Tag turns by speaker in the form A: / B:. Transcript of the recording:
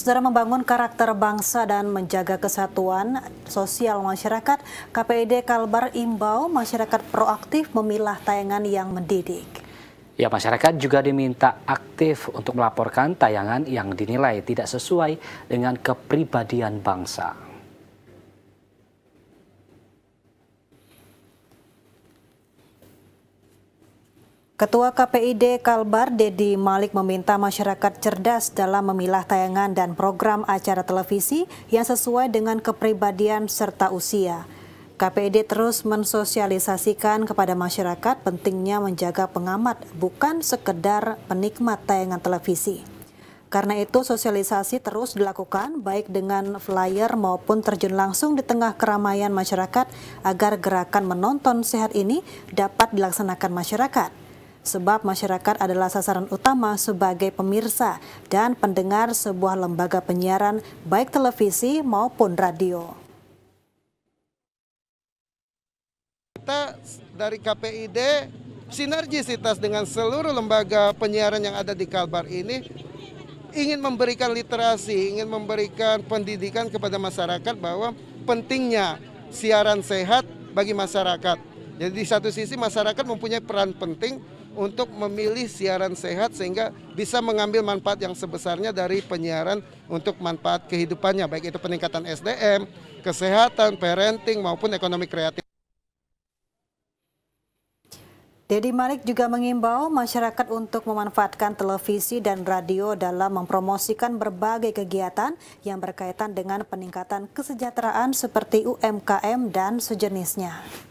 A: Saudara membangun karakter bangsa dan menjaga kesatuan sosial masyarakat, KPID Kalbar imbau masyarakat proaktif memilah tayangan yang mendidik.
B: Ya, masyarakat juga diminta aktif untuk melaporkan tayangan yang dinilai tidak sesuai dengan kepribadian bangsa.
A: Ketua KPID Kalbar Dedi Malik meminta masyarakat cerdas dalam memilah tayangan dan program acara televisi yang sesuai dengan kepribadian serta usia. KPID terus mensosialisasikan kepada masyarakat pentingnya menjaga pengamat bukan sekedar penikmat tayangan televisi. Karena itu sosialisasi terus dilakukan baik dengan flyer maupun terjun langsung di tengah keramaian masyarakat agar gerakan menonton sehat ini dapat dilaksanakan masyarakat sebab masyarakat adalah sasaran utama sebagai pemirsa dan pendengar sebuah lembaga penyiaran baik televisi maupun radio.
C: Kita dari KPID sinergisitas dengan seluruh lembaga penyiaran yang ada di Kalbar ini ingin memberikan literasi, ingin memberikan pendidikan kepada masyarakat bahwa pentingnya siaran sehat bagi masyarakat. Jadi di satu sisi masyarakat mempunyai peran penting untuk memilih siaran sehat sehingga bisa mengambil manfaat yang sebesarnya dari penyiaran untuk manfaat kehidupannya baik itu peningkatan SDM, kesehatan, parenting maupun ekonomi kreatif. Dedi
A: Malik juga mengimbau masyarakat untuk memanfaatkan televisi dan radio dalam mempromosikan berbagai kegiatan yang berkaitan dengan peningkatan kesejahteraan seperti UMKM dan sejenisnya.